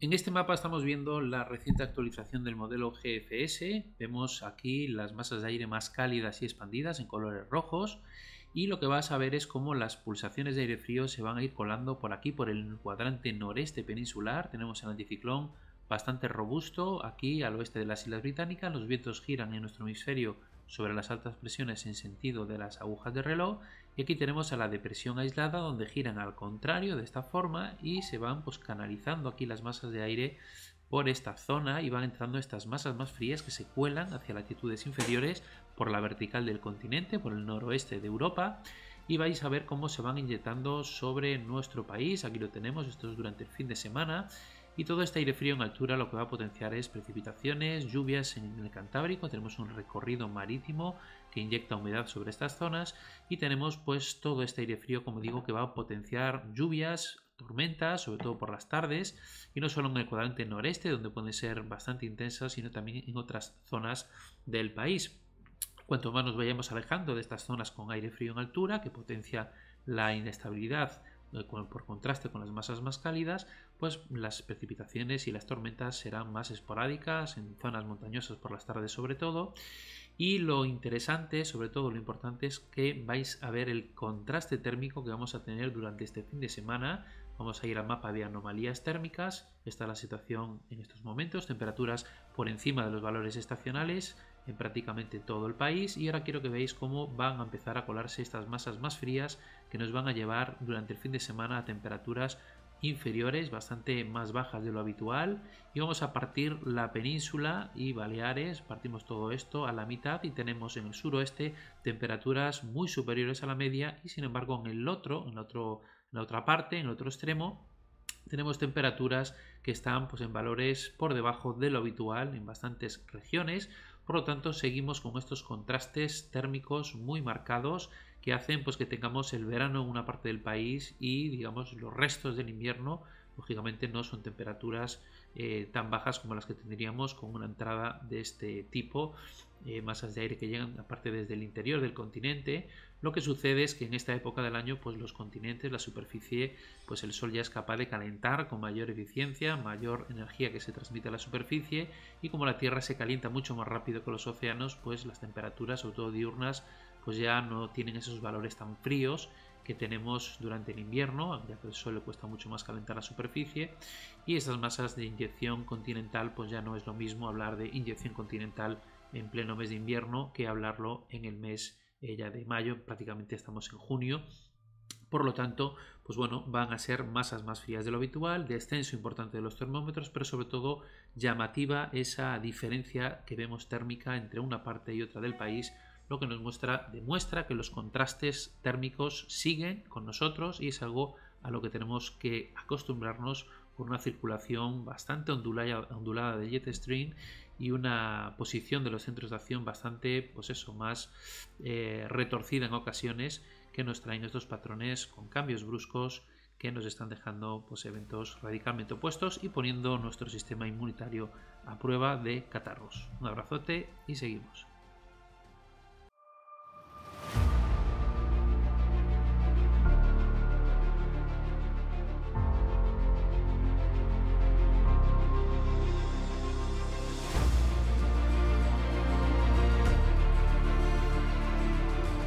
En este mapa estamos viendo la reciente actualización del modelo GFS. Vemos aquí las masas de aire más cálidas y expandidas en colores rojos y lo que vas a ver es cómo las pulsaciones de aire frío se van a ir colando por aquí, por el cuadrante noreste peninsular. Tenemos el anticiclón bastante robusto aquí al oeste de las Islas Británicas. Los vientos giran en nuestro hemisferio sobre las altas presiones en sentido de las agujas de reloj y aquí tenemos a la depresión aislada donde giran al contrario de esta forma y se van pues canalizando aquí las masas de aire por esta zona y van entrando estas masas más frías que se cuelan hacia latitudes inferiores por la vertical del continente, por el noroeste de Europa y vais a ver cómo se van inyectando sobre nuestro país, aquí lo tenemos, esto es durante el fin de semana y todo este aire frío en altura lo que va a potenciar es precipitaciones, lluvias en el Cantábrico, tenemos un recorrido marítimo que inyecta humedad sobre estas zonas y tenemos pues todo este aire frío como digo que va a potenciar lluvias, tormentas, sobre todo por las tardes, y no solo en el cuadrante noreste, donde pueden ser bastante intensas, sino también en otras zonas del país. Cuanto más nos vayamos alejando de estas zonas con aire frío en altura, que potencia la inestabilidad por contraste con las masas más cálidas, pues las precipitaciones y las tormentas serán más esporádicas en zonas montañosas por las tardes sobre todo. Y lo interesante, sobre todo lo importante, es que vais a ver el contraste térmico que vamos a tener durante este fin de semana. Vamos a ir al mapa de anomalías térmicas. Está es la situación en estos momentos, temperaturas por encima de los valores estacionales, en prácticamente todo el país y ahora quiero que veáis cómo van a empezar a colarse estas masas más frías que nos van a llevar durante el fin de semana a temperaturas inferiores, bastante más bajas de lo habitual y vamos a partir la península y Baleares, partimos todo esto a la mitad y tenemos en el suroeste temperaturas muy superiores a la media y sin embargo en el otro, en, otro, en la otra parte, en el otro extremo, tenemos temperaturas que están pues, en valores por debajo de lo habitual en bastantes regiones, por lo tanto, seguimos con estos contrastes térmicos muy marcados que hacen pues, que tengamos el verano en una parte del país y digamos los restos del invierno lógicamente no son temperaturas eh, tan bajas como las que tendríamos con una entrada de este tipo, eh, masas de aire que llegan aparte desde el interior del continente. Lo que sucede es que en esta época del año, pues los continentes, la superficie, pues el sol ya es capaz de calentar con mayor eficiencia, mayor energía que se transmite a la superficie y como la Tierra se calienta mucho más rápido que los océanos, pues las temperaturas, sobre todo diurnas, pues ya no tienen esos valores tan fríos que tenemos durante el invierno, ya que el sol le cuesta mucho más calentar la superficie, y esas masas de inyección continental, pues ya no es lo mismo hablar de inyección continental en pleno mes de invierno que hablarlo en el mes eh, ya de mayo, prácticamente estamos en junio, por lo tanto, pues bueno, van a ser masas más frías de lo habitual, descenso importante de los termómetros, pero sobre todo llamativa esa diferencia que vemos térmica entre una parte y otra del país lo que nos muestra, demuestra que los contrastes térmicos siguen con nosotros y es algo a lo que tenemos que acostumbrarnos con una circulación bastante ondulada, de jet stream y una posición de los centros de acción bastante, pues eso, más eh, retorcida en ocasiones que nos traen estos patrones con cambios bruscos que nos están dejando pues, eventos radicalmente opuestos y poniendo nuestro sistema inmunitario a prueba de catarros. Un abrazote y seguimos.